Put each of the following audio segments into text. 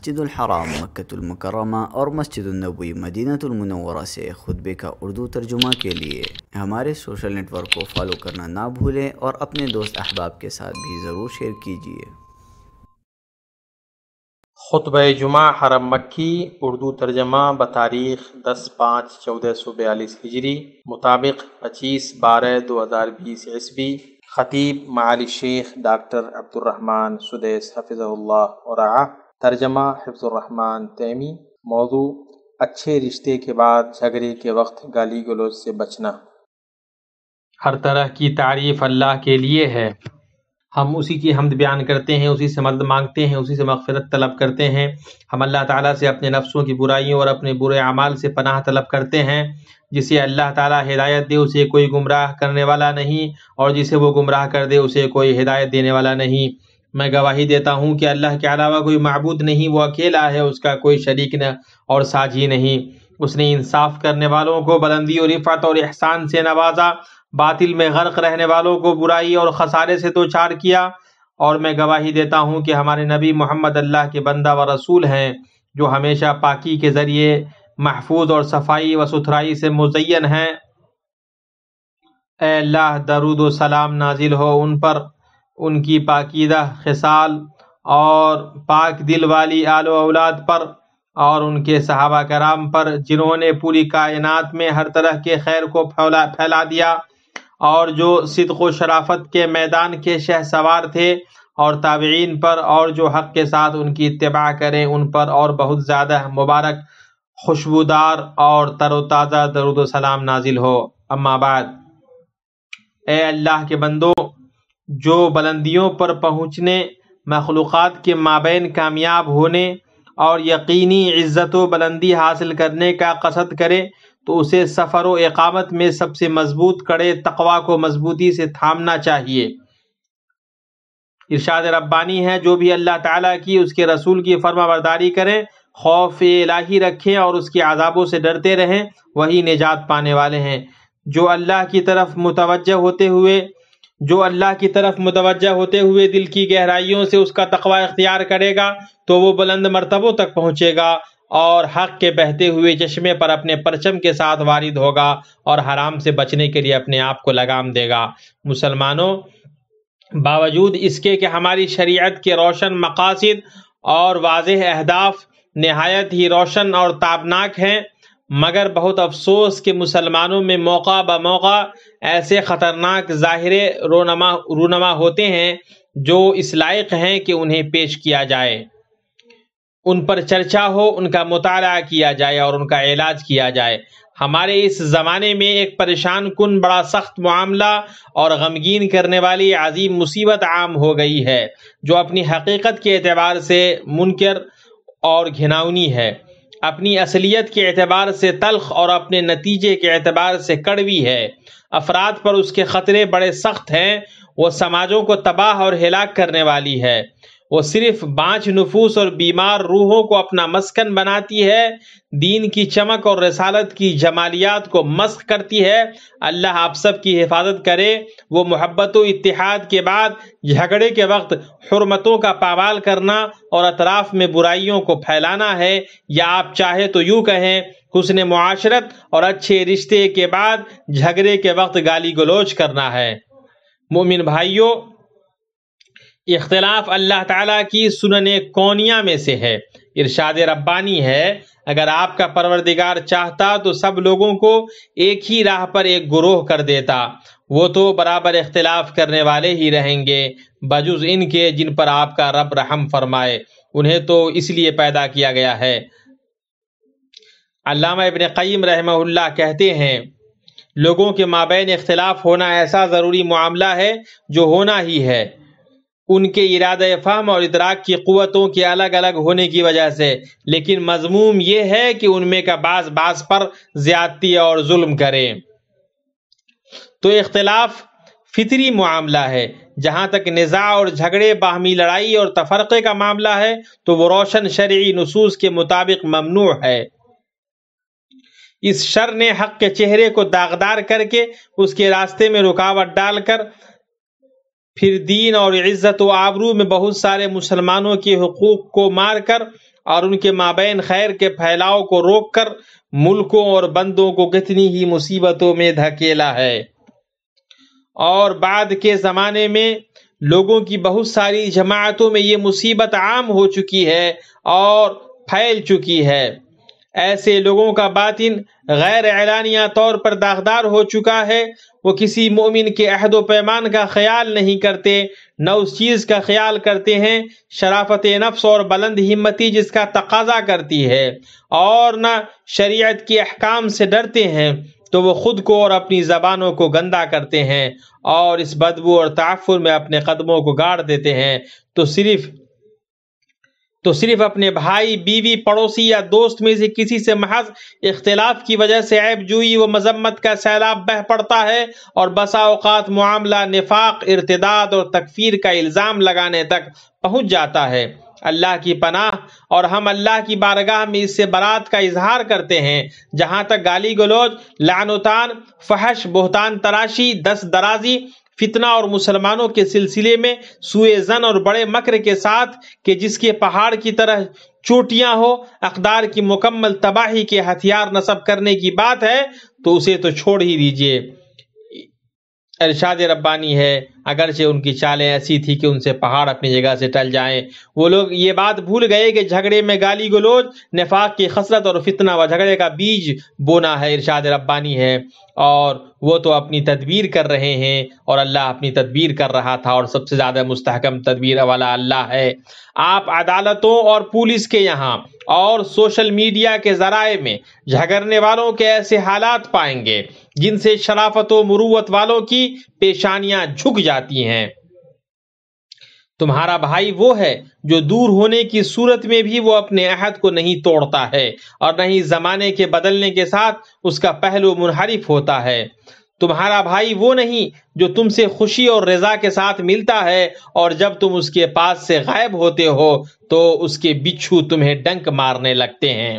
मस्जिद हराम मक्तुलमकरमा और मस्जिद नबी मदीनतमनवरा से खुतबे का उर्दू तर्जुमा के लिए हमारे सोशल नेटवर्क को फॉलो करना ना भूलें और अपने दोस्त अहबाब के साथ भी ज़रूर शेयर कीजिए खुतब जुमा हरम मक्की उर्दू तर्जमा बतारीख दस पाँच चौदह सौ बयालीस हिजरी मुताबिक पच्चीस बारह दो हज़ार बीस ईस्वी ख़तीब माली शेख डॉक्टर अब्दुलरहमान सुदेस हफिज़ल्ला और तर्जमा हिफ्ज़ुर्रहमान तैमी मौजू अच्छे रिश्ते के बाद झगड़े के वक्त गाली गलोच से बचना हर तरह की तारीफ अल्लाह के लिए है हम उसी की हमद बयान करते हैं उसी से मदद मांगते हैं उसी से मगफरत तलब करते हैं हम अल्लाह ताला से अपने नफ्सों की बुराइयों और अपने बुरे अमाल से पनाह तलब करते हैं जिसे अल्लाह ताला हिदायत दे उसे कोई गुमराह करने वाला नहीं और जिसे वो गुमराह कर दे उसे कोई हिदायत देने वाला नहीं मैं गवाही देता हूँ कि अल्लाह के अलावा कोई मबूद नहीं वो अकेला है उसका कोई शरीक न और साझी नहीं उसने इंसाफ करने वालों को बुलंदी और रिफत और एहसान से नवाजा बातिल में गर्क रहने वालों को बुराई और खसारे से दो तो चार किया और मैं गवाही देता हूँ कि हमारे नबी मोहम्मद अल्लाह के बंदा व रसूल हैं जो हमेशा पाकि के ज़रिए महफूज और सफाई व सुथराई से मुजयन हैं अल्लाह दरुद सलाम नाजिल हो उन पर उनकी पाकिदा खिसाल और पाक दिल वाली आलो औलाद पर और उनके सहाबा कराम पर जिन्होंने पूरी कायनात में हर तरह के खैर को फैला फैला दिया और जो सिद्क शराफत के मैदान के शह सवार थे और ताबीन पर और जो हक के साथ उनकी इतबा करें उन पर और बहुत ज़्यादा मुबारक खुशबूदार और तरोताज़ा दरुद सलाम नाजिल हो अम्माबाद ए अल्लाह के बंदो जो बुलंदियों पर पहुँचने मखलूक़ात के माबेन कामयाब होने और यकीनी इज़्ज़त व बुलंदी हासिल करने का कसद करे तो उसे सफ़र व इकामत में सबसे मजबूत कड़े तकवा को मजबूती से थामना चाहिए इरशाद रब्बानी है जो भी अल्लाह ताला की उसके रसूल की फर्माबरदारी करें खौफ इलाही रखें और उसके आज़ाबों से डरते रहें वही निजात पाने वाले हैं जो अल्लाह की तरफ मुतवजह होते हुए जो अल्लाह की तरफ मुतवजह होते हुए दिल की गहराइयों से उसका तकवा इख्तियार करेगा तो वो बुलंद मरतबों तक पहुँचेगा और हक के बहते हुए चश्मे पर अपने परचम के साथ वारिद होगा और हराम से बचने के लिए अपने आप को लगाम देगा मुसलमानों बावजूद इसके कि हमारी शरीयत के रोशन मकासद और वाज अहदाफ नहायत ही रोशन और ताबनाक हैं मगर बहुत अफसोस के मुसलमानों में मौका ब मौका ऐसे ख़तरनाक ज़ाहिर रोनमा रूनमा होते हैं जो इस लायक हैं कि उन्हें पेश किया जाए उन पर चर्चा हो उनका मुताल किया जाए और उनका इलाज किया जाए हमारे इस ज़माने में एक परेशान कन बड़ा सख्त मामला और गमगीन करने वाली अजीम मुसीबत आम हो गई है जो अपनी हकीकत के अतबार से मुनकर और घिनाउनी है अपनी असलियत के एतबार से तलख और अपने नतीजे के अतबार से कड़वी है अफराद पर उसके ख़तरे बड़े सख्त हैं वो समाजों को तबाह और हिलाक करने वाली है वो सिर्फ बाँच नफूस और बीमार रूहों को अपना मस्कन बनाती है दीन की चमक और रसालत की जमालियात को मस्क करती है अल्लाह आप सब की हिफाजत करे वो मोहब्बत इतिहाद के बाद झगड़े के वक्त हरमतों का पावाल करना और अतराफ में बुराइयों को फैलाना है या आप चाहे तो यूँ कहें हुसन माशरत और अच्छे रिश्ते के बाद झगड़े के वक्त गाली गलोच करना है मोमिन भाइयों इख्तलाफ अल्लाह ताला की सुनन कौनिया में से है इरशाद रब्बानी है अगर आपका परवरदिगार चाहता तो सब लोगों को एक ही राह पर एक गुरोह कर देता वो तो बराबर इख्तलाफ करने वाले ही रहेंगे बजुज इनके जिन पर आपका रब रहम फरमाए उन्हें तो इसलिए पैदा किया गया है अल्लामा इबन क़ीम रहमहुल्लाह कहते हैं लोगों के माबेन इख्तलाफ होना ऐसा ज़रूरी मामला है जो होना ही है उनके इराद फहम और इतराक की क़वतों के अलग अलग होने की वजह से लेकिन मजमूम यह है कि उनमें का बास बास पर ज्यादती और जुल्म करें तो इख्तलाफ फितरी मामला है जहां तक निज़ा और झगड़े बाहमी लड़ाई और तफरक़े का मामला है तो वो रोशन शर्य नसूस के मुताबिक ममनू है इस शर ने हक के चेहरे को दागदार करके उसके रास्ते में रुकावट डालकर फिर दीन और इज्जत व आबरू में बहुत सारे मुसलमानों के हकूक को मारकर और उनके माबेन खैर के फैलाव को रोक कर मुल्कों और बंदों को कितनी ही मुसीबतों में धकेला है और बाद के ज़माने में लोगों की बहुत सारी जमातों में ये मुसीबत आम हो चुकी है और फैल चुकी है ऐसे लोगों का बातिन गैर ऐलानिया तौर पर दागदार हो चुका है वो किसी मोमिन के अहद पैमान का ख्याल नहीं करते न उस चीज़ का ख्याल करते हैं शराफत नफ्स और बुलंद हिम्मती जिसका तकाजा करती है और न शरीयत के अहकाम से डरते हैं तो वो खुद को और अपनी ज़बानों को गंदा करते हैं और इस बदबू और ताफुर में अपने कदमों को गाड़ देते हैं तो सिर्फ तो सिर्फ अपने भाई बीवी पड़ोसी या दोस्त में से किसी से महज इख्तलाफ की वजह से ऐब जुई व मजम्मत का सैलाब बह पड़ता है और बसा मामला निफाक इरतदाद और तकफीर का इल्ज़ाम लगाने तक पहुँच जाता है अल्लाह की पनाह और हम अल्लाह की बारगाह में इससे बरात का इजहार करते हैं जहां तक गाली गलोज लानोतान फहश बोहतान तराशी दस दराजी फितना और मुसलमानों के सिलसिले में जन और बड़े मकर के साथ के जिसके पहाड़ की तरह चोटियां हो अकदार की मुकम्मल तबाही के हथियार नसब करने की बात है तो उसे तो छोड़ ही दीजिए अरशाद रब्बानी है अगरचे उनकी चालें ऐसी थी कि उनसे पहाड़ अपनी जगह से टल जाएं वो लोग ये बात भूल गए कि झगड़े में गाली गलोज नफाक की खसरत और फितना व झगड़े का बीज बोना है इरशाद रब्बानी है और वो तो अपनी तदबीर कर रहे हैं और अल्लाह अपनी तदबीर कर रहा था और सबसे ज़्यादा मुस्तकम तदबीर वाला अल्लाह है आप अदालतों और पुलिस के यहाँ और सोशल मीडिया के ज़राए में झगड़ने वालों के ऐसे हालात पाएंगे जिनसे शराफत मुरुवत वालों की पेशानियां झुक जाती हैं तुम्हारा भाई वो है जो दूर होने की सूरत में भी वो अपने अहद को नहीं तोड़ता है और न ही जमाने के बदलने के साथ उसका पहलू मुनहरिफ होता है तुम्हारा भाई वो नहीं जो तुमसे खुशी और रजा के साथ मिलता है और जब तुम उसके पास से गायब होते हो तो उसके बिच्छू तुम्हें डंक मारने लगते हैं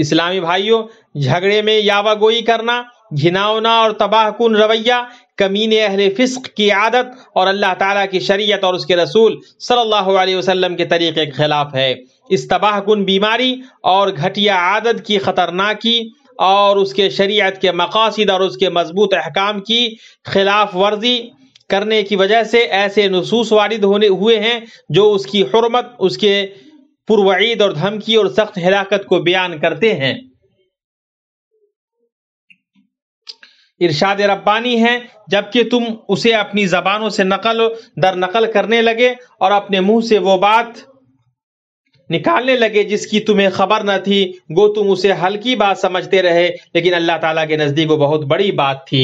इस्लामी भाइयों झगड़े में यावागोई करना घिनावना और तबाहकुन रवैया कमीन अहल फिस्क की आदत और अल्लाह ताला की शरीयत और उसके रसूल सल्लल्लाहु अलैहि वसल्लम के तरीके के खिलाफ है इस तबाहकुन बीमारी और घटिया आदत की खतरनाकी और उसके शरीयत के मकासद और उसके मजबूत अहकाम की खिलाफ वर्जी करने की वजह से ऐसे नसूस वारिद होने हुए हैं जो उसकी हरमत उसके पूर्व और धमकी और सख्त हिराकत को बयान करते हैं इरशाद रब्बानी है जबकि तुम उसे अपनी जबानों से नकल दर नकल करने लगे और अपने मुंह से वो बात निकालने लगे जिसकी तुम्हें खबर न थी गो तुम उसे हल्की बात समझते रहे लेकिन अल्लाह ताला के नज़दीक वो बहुत बड़ी बात थी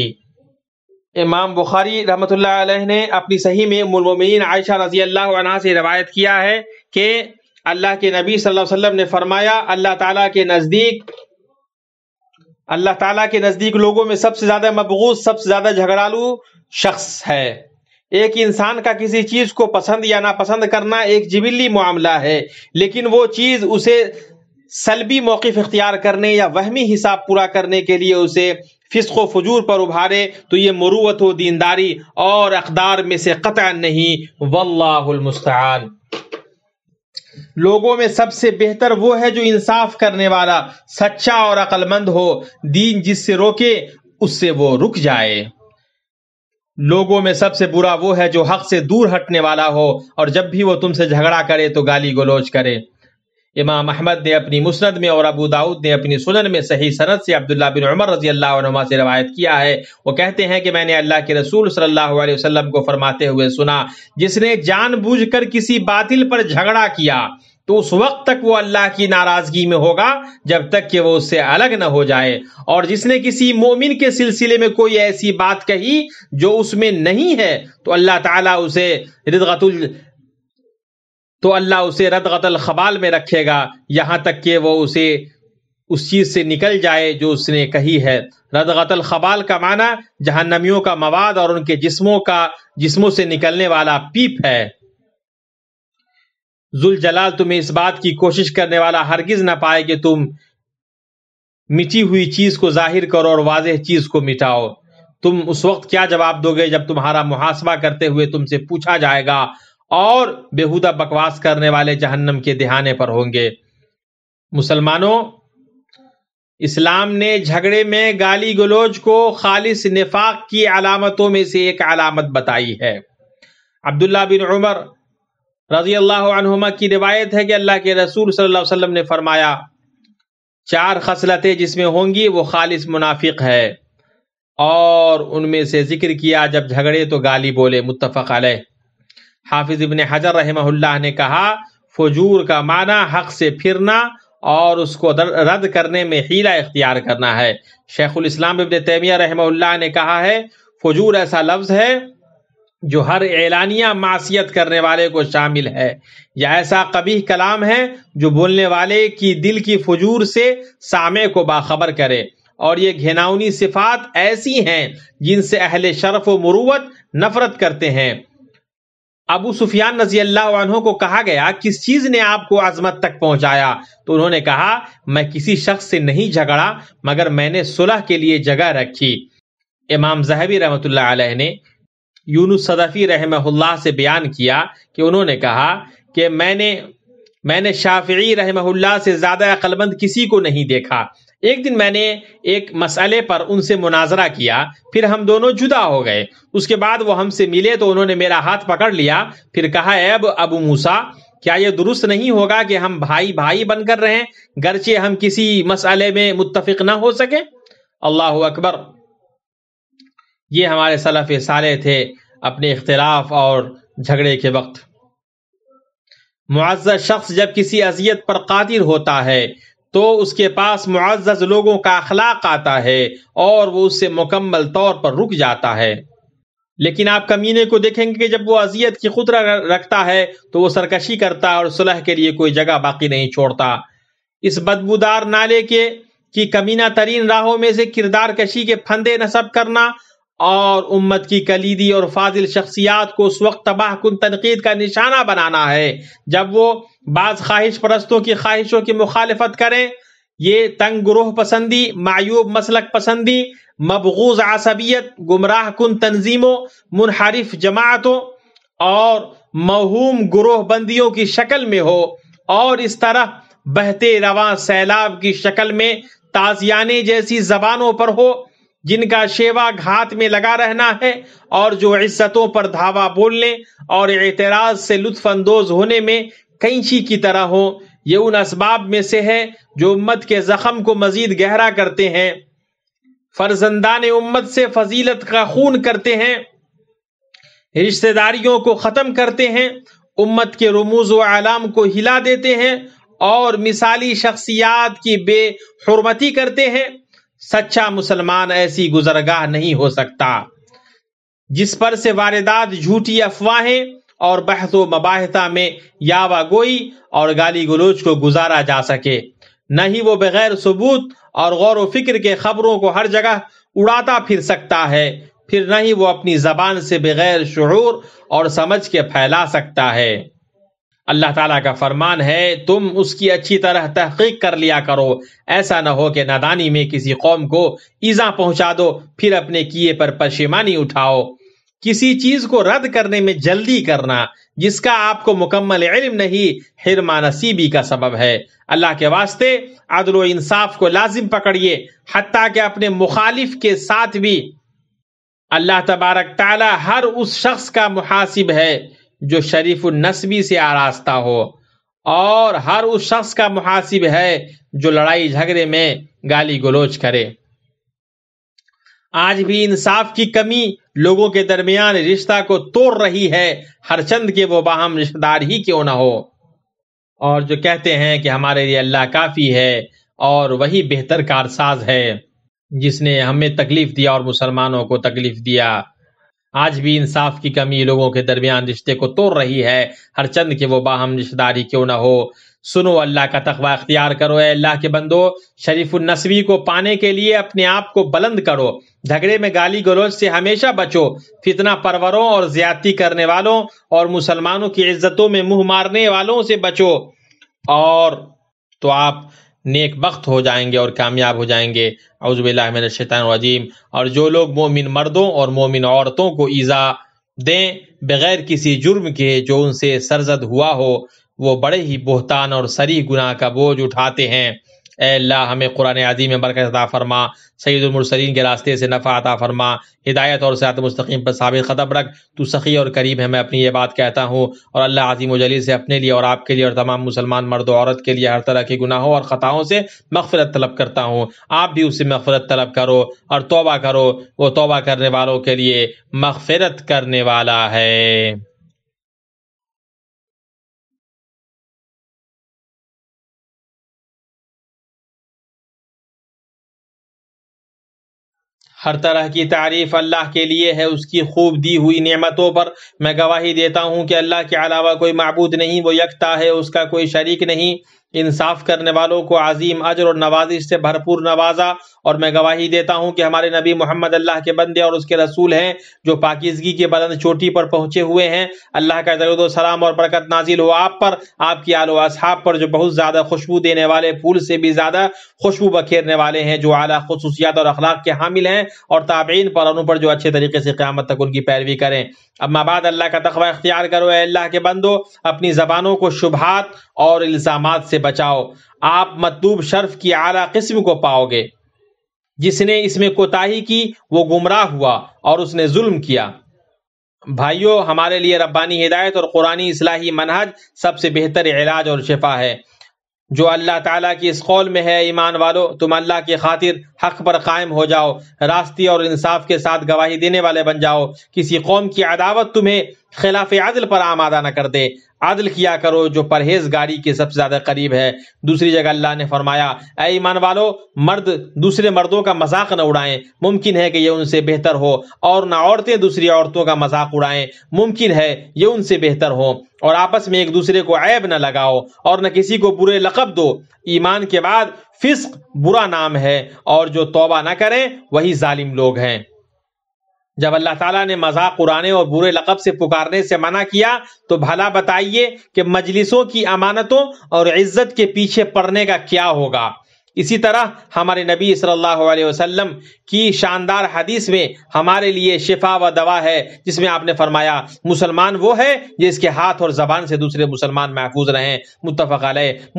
इमाम बुखारी रहमत ने अपनी सही में मुलमिन आयशा रजी अल्लाह से रवायत किया है कि अल्लाह के नबी सल्लल्लाहु अलैहि वसल्लम ने फरमाया अल्लाह ताला के नज़दीक अल्लाह ताला के नज़दीक लोगों में सबसे ज़्यादा मबगूज सबसे ज़्यादा झगड़ालू शख्स है एक इंसान का किसी चीज़ को पसंद या नापसंद करना एक जिबिली मामला है लेकिन वो चीज़ उसे सलबी मौक़ इख्तियार करने या वहमी हिसाब पूरा करने के लिए उसे फिसको फजूर पर उभारे तो ये मरूत हो दीनदारी और अकदार में से कत नहीं वल्लामुस्तान लोगों में सबसे बेहतर वो है जो इंसाफ करने वाला सच्चा और अकलमंद हो दीन जिससे रोके उससे वो रुक जाए लोगों में सबसे बुरा वो है जो हक से दूर हटने वाला हो और जब भी वो तुमसे झगड़ा करे तो गाली गलोच करे इमाम अहमद ने अपनी मुस्नद में और अबू दाऊद ने अपनी सुनन में सही सनत से अब्दुल्ला बिन उमर रजी अल्लाह से रवायत किया है वो कहते हैं कि मैंने अल्लाह के रसूल सल्लल्लाहु अलैहि वसल्लम को फरमाते हुए सुना जिसने जानबूझकर किसी बातिल पर झगड़ा किया तो उस वक्त तक वो अल्लाह की नाराजगी में होगा जब तक कि वो उससे अलग न हो जाए और जिसने किसी मोमिन के सिलसिले में कोई ऐसी बात कही जो उसमें नहीं है तो अल्लाह ताला उसे रिदगतुल तो अल्लाह उसे रद रदगतल खबाल में रखेगा यहाँ तक कि वो उसे उस चीज से निकल जाए जो उसने कही है रदगतल खबाल का माना जहन्नमियों का मवाद और उनके जिस्मों का जिस्मों से निकलने वाला पीप है जुल जलाल तुम्हें इस बात की कोशिश करने वाला हरगिज ना पाए कि तुम मिटी हुई चीज को जाहिर करो और वाजह चीज को मिटाओ तुम उस वक्त क्या जवाब दोगे जब तुम्हारा मुहासबा करते हुए तुमसे पूछा जाएगा और बेहुदा बकवास करने वाले जहन्नम के दिहाने पर होंगे मुसलमानों इस्लाम ने झगड़े में गाली गलोज को खालिस नफाक की अलामतों में से एक अलामत बताई है अब्दुल्ला बिन उमर रजी अल्लाह की रिवायत है कि अल्लाह के रसूल सल्लल्लाहु अलैहि वसल्लम ने फरमाया चार खसलतें जिसमें होंगी वो खालिस मुनाफिक है और उनमें से जिक्र किया जब झगड़े तो गाली बोले मुतफ़ अलैह हाफिज इबन हजर रहमहुल्लाह ने कहा फजूर का माना हक से फिरना और उसको रद्द करने में हीला इख्तियार करना है शेखुल इस्लाम इबन तैमिया रहमहुल्लाह ने कहा है फजूर ऐसा लफ्ज है जो हर ऐलानिया मासीत करने वाले को शामिल है या ऐसा कबीह कलाम है जो बोलने वाले की दिल की फजूर से सामे को बाखबर करे और ये घिनौनी सिफात ऐसी हैं जिनसे अहले शरफ व मुरुवत नफरत करते हैं अबू सुफियान नजी अल्लाह को कहा गया किस चीज ने आपको आजमत तक पहुंचाया तो उन्होंने कहा मैं किसी शख्स से नहीं झगड़ा मगर मैंने सुलह के लिए जगह रखी इमाम जहबी रहमत ने यूनु सदफ़ी रहम से बयान किया कि उन्होंने कहा कि मैंने मैंने शाफी रहमहुल्लाह से ज़्यादा अकलमंद किसी को नहीं देखा एक दिन मैंने एक मसले पर उनसे मुनाजरा किया फिर हम दोनों जुदा हो गए उसके बाद वो हमसे मिले तो उन्होंने मेरा हाथ पकड़ लिया फिर कहा अब अबू मूसा क्या यह दुरुस्त नहीं होगा कि हम भाई भाई बनकर रहे गरचे हम किसी मसले में मुतफिक ना हो सके अल्लाह अकबर ये हमारे सलफ साले थे अपने इख्तलाफ और झगड़े के वक्त मुआजा शख्स जब किसी अजियत पर कादिर होता है तो उसके पास मुआज़ लोगों का अखलाक आता है और वो उससे मुकम्मल तौर पर रुक जाता है लेकिन आप कमीने को देखेंगे कि जब वो अजियत की खुदरा रखता है तो वो सरकशी करता है और सुलह के लिए कोई जगह बाकी नहीं छोड़ता इस बदबूदार नाले के कि कमीना तरीन राहों में से किरदार कशी के फंदे नसब करना और उम्मत की कलीदी और फाजिल शख्सियात को उस वक्त तबाह कन तनकीद का निशाना बनाना है जब वो बाज ख्वाहिश परस्तों की ख्वाहिशों की मुखालफत करें ये तंग गुरूह पसंदी मायूब मसलक पसंदी मबगूज आसबियत गुमराह कन तंजीमों मुनहरफ जमातों और महूम गुरोह बंदियों की शक्ल में हो और इस तरह बहते रवा सैलाब की शक्ल में ताजियाने जैसी जबानों पर हो जिनका शेवा घात में लगा रहना है और जो इज्जतों पर धावा बोलने और एतराज से लुत्फानंदोज होने में कैंची की तरह हो ये उन इसबाब में से है जो उम्मत के जख्म को मजीद गहरा करते हैं फर्जंदान उम्मत से फजीलत का खून करते हैं रिश्तेदारियों को ख़त्म करते हैं उम्मत के रमूज व आलाम को हिला देते हैं और मिसाली शख्सियात की बेहरमती करते हैं सच्चा मुसलमान ऐसी गुजरगाह नहीं हो सकता जिस पर से वारदात झूठी अफवाहें और बहस मबाहता में यावा गोई और गाली गलोच को गुजारा जा सके न ही वो बगैर सबूत और गौर व फिक्र के खबरों को हर जगह उड़ाता फिर सकता है फिर न ही वो अपनी जबान से बगैर शुरूर और समझ के फैला सकता है अल्लाह ताला का फरमान है तुम उसकी अच्छी तरह तहकीक कर लिया करो ऐसा ना हो कि नादानी में किसी कौम को ईजा पहुंचा दो फिर अपने किए पर पशेमानी उठाओ किसी चीज को रद्द करने में जल्दी करना जिसका आपको मुकम्मल इल्म नहीं हिरमा नसीबी का सबब है अल्लाह के वास्ते अदल इंसाफ को लाजिम पकड़िए हती के अपने मुखालिफ के साथ भी अल्लाह तबारक ताला हर उस शख्स का मुहासिब है जो शरीफ नस्बी से आरास्ता हो और हर उस शख्स का मुहासिब है जो लड़ाई झगड़े में गाली गलोच करे आज भी इंसाफ की कमी लोगों के दरमियान रिश्ता को तोड़ रही है हरचंद के वो बाहम रिश्तेदार ही क्यों ना हो और जो कहते हैं कि हमारे लिए अल्लाह काफी है और वही बेहतर कारसाज है जिसने हमें तकलीफ दिया और मुसलमानों को तकलीफ दिया आज भी इंसाफ की कमी लोगों के दरमियान रिश्ते को तोड़ रही है हर चंद के वो बाहम रिश्तेदारी क्यों ना हो सुनो अल्लाह का तखबा अख्तियार करो अल्लाह के बंदो शरीफ नसवी को पाने के लिए अपने आप को बुलंद करो झगड़े में गाली गलौज से हमेशा बचो फितना परवरों और ज्यादती करने वालों और मुसलमानों की इज्जतों में मुंह मारने वालों से बचो और तो आप नेक वक्त हो जाएंगे और कामयाब हो जाएंगे अवज़बिल्लाशैतरजीम और जो लोग मोमिन मर्दों और मोमिन औरतों को ईज़ा दें बगैर किसी जुर्म के जो उनसे सरजद हुआ हो वो बड़े ही बोहतान और सरी गुनाह का बोझ उठाते हैं अल्लाह हमें कुरान आज़ीम में बरकत अता फरमा सैदुलमरसरीन के रास्ते से नफ़ा अता फरमा हिदायत और सियात मुस्तकीम पर साबित ख़तम रख तू सखी और करीब है मैं अपनी ये बात कहता हूँ और अल्लाह आजीम जलील से अपने लिए और आपके लिए और तमाम मुसलमान मर्द औरत के लिए हर तरह के गुनाहों और ख़ताओं से मफफ़रत तलब करता हूँ आप भी उससे मफ़रत तलब करो और तोबा करो वो तोबा करने वालों के लिए मगफरत करने वाला है हर तरह की तारीफ अल्लाह के लिए है उसकी खूब दी हुई नियमतों पर मैं गवाही देता हूँ कि अल्लाह के अलावा कोई मबूद नहीं वो यकता है उसका कोई शरीक नहीं इंसाफ करने वालों को अजीम अजर और नवाजिश से भरपूर नवाजा और मैं गवाही देता हूँ कि हमारे नबी मोहम्मद अल्लाह के बंदे और उसके रसूल हैं जो पाकिजगी के बुलंद चोटी पर पहुंचे हुए हैं अल्लाह का दरुद सलाम और बरकत नाजिल हो आप पर आपकी आलो असहाब पर जो बहुत ज़्यादा खुशबू देने वाले फूल से भी ज़्यादा खुशबू बखेरने वाले हैं जो आला खसूसियात और अखलाक के हामिल हैं और ताबीन पर उन पर जो अच्छे तरीके से क्यामत तक उनकी पैरवी करें अब माबाद अल्लाह का तखवा इख्तियार करो अल्लाह के बंदो अपनी जबानों को शुभात और इल्ज़ाम से बचाओ आप मतलूब शर्फ की आला किस्म को पाओगे जिसने इसमें कोताही की वो गुमराह हुआ और उसने जुल्म किया भाइयों हमारे लिए रब्बानी हिदायत और कुरानी इसलाही मनहज सबसे बेहतर इलाज और शिफा है जो अल्लाह ताला की इस कौल में है ईमान वालों तुम अल्लाह की खातिर हक पर कायम हो जाओ रास्ती और इंसाफ के साथ गवाही देने वाले बन जाओ किसी कौम की अदावत तुम्हें खिलाफ अदल पर आमादा न कर दे आदल किया करो जो परहेजगारी के सबसे ज्यादा करीब है दूसरी जगह अल्लाह ने फरमाया ऐ ईमान वालो मर्द दूसरे मर्दों का मजाक न उड़ाएं मुमकिन है कि ये उनसे बेहतर हो और ना औरतें दूसरी औरतों का मजाक उड़ाएं मुमकिन है ये उनसे बेहतर हो और आपस में एक दूसरे को ऐब न लगाओ और न किसी को बुरे लकब दो ईमान के बाद फिस्क बुरा नाम है और जो तोबा ना करें वही जालिम लोग हैं जब अल्लाह ताला ने मजाक उड़ाने और बुरे लकब से पुकारने से मना किया तो भला बताइए कि मजलिसों की अमानतों और इज्जत के पीछे पड़ने का क्या होगा इसी तरह हमारे नबी सल्लल्लाहु अलैहि वसल्लम की शानदार हदीस में हमारे लिए शिफा व दवा है जिसमें आपने फरमाया मुसलमान वो है जिसके हाथ और जबान से दूसरे मुसलमान महफूज रहे मुतफ़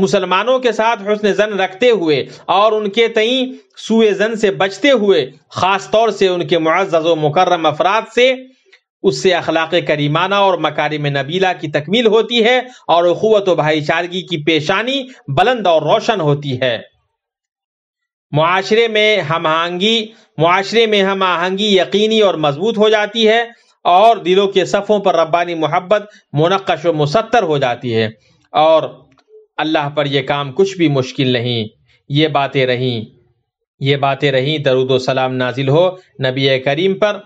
मुसलमानों के साथ हसन जन रखते हुए और उनके तई सुए जन से बचते हुए ख़ास तौर से उनके मज्ज़ व मुकर्रम अफराद से उससे अखलाक करीमाना और में नबीला की तकमील होती है और अखुवत व भाईचारगी की पेशानी बुलंद और रोशन होती है माशरे में हम आहंगी माशरे में हम आहंगी यकीनी और मजबूत हो जाती है और दिलों के सफ़ों पर रब्बानी मोहब्बत मुनक्श व मुसत्तर हो जाती है और अल्लाह पर यह काम कुछ भी मुश्किल नहीं ये बातें रहीं ये बातें रहीं दरुद सलाम नाजिल हो नबी करीम पर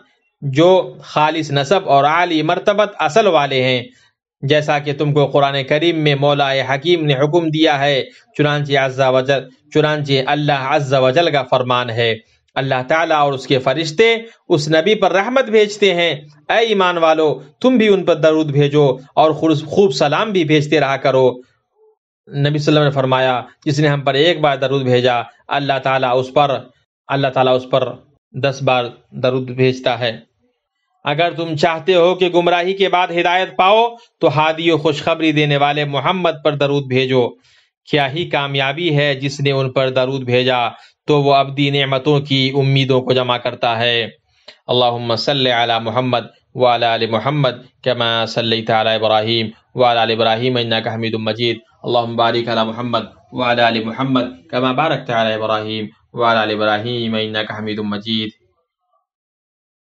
जो खालिस नसब और आली मरतबत असल वाले हैं जैसा कि तुमको कुरान करीम में मौलाए हकीम ने हुक्म दिया है चुनानचे अज्जा वजल चुनानचे अल्लाह अज्जा वजल का फरमान है अल्लाह ताला और उसके फरिश्ते उस नबी पर रहमत भेजते हैं ऐ ईमान वालो तुम भी उन पर दरूद भेजो और खूब सलाम भी भेजते रहा करो नबी वसल्लम ने फरमाया जिसने हम पर एक बार दरूद भेजा अल्लाह ताला उस पर अल्लाह ताला उस पर दस बार दरूद भेजता है अगर तुम चाहते हो कि गुमराही के बाद हिदायत पाओ तो हादी खुशखबरी देने वाले मोहम्मद पर दरूद भेजो क्या ही कामयाबी है जिसने उन पर दरूद भेजा तो वो अबदी नमतों की उम्मीदों को जमा करता है अल्लाह सल मोहम्मद वाल मोहम्मद कमा सल तब्राहिम वाल इब्राहिम का हमीद मजीद अल्लाह बारिक अला मोहम्मद वाल मोहम्मद कमा बारक तब्राहिम वाल इब्राहिम का हमीद मजीद